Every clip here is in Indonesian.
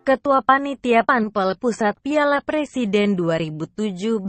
Ketua Panitia Panpel Pusat Piala Presiden 2017,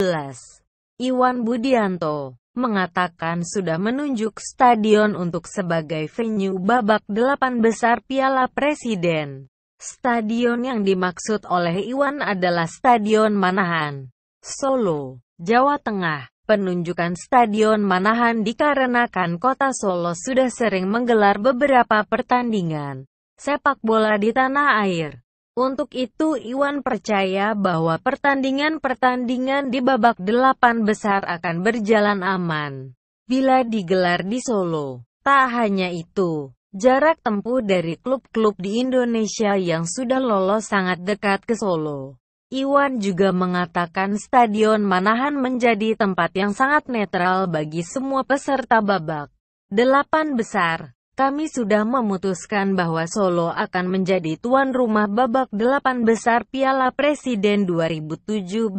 Iwan Budianto, mengatakan sudah menunjuk stadion untuk sebagai venue babak delapan besar Piala Presiden. Stadion yang dimaksud oleh Iwan adalah Stadion Manahan, Solo, Jawa Tengah. Penunjukan Stadion Manahan dikarenakan kota Solo sudah sering menggelar beberapa pertandingan sepak bola di tanah air. Untuk itu Iwan percaya bahwa pertandingan-pertandingan di babak delapan besar akan berjalan aman bila digelar di Solo. Tak hanya itu, jarak tempuh dari klub-klub di Indonesia yang sudah lolos sangat dekat ke Solo. Iwan juga mengatakan Stadion Manahan menjadi tempat yang sangat netral bagi semua peserta babak delapan besar. Kami sudah memutuskan bahwa Solo akan menjadi tuan rumah babak delapan besar Piala Presiden 2017,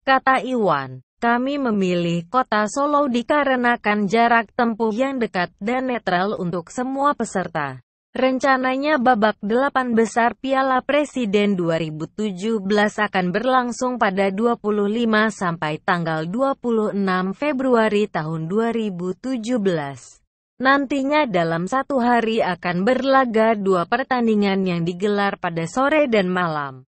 kata Iwan. Kami memilih kota Solo dikarenakan jarak tempuh yang dekat dan netral untuk semua peserta. Rencananya babak delapan besar Piala Presiden 2017 akan berlangsung pada 25 sampai tanggal 26 Februari tahun 2017. Nantinya dalam satu hari akan berlaga dua pertandingan yang digelar pada sore dan malam.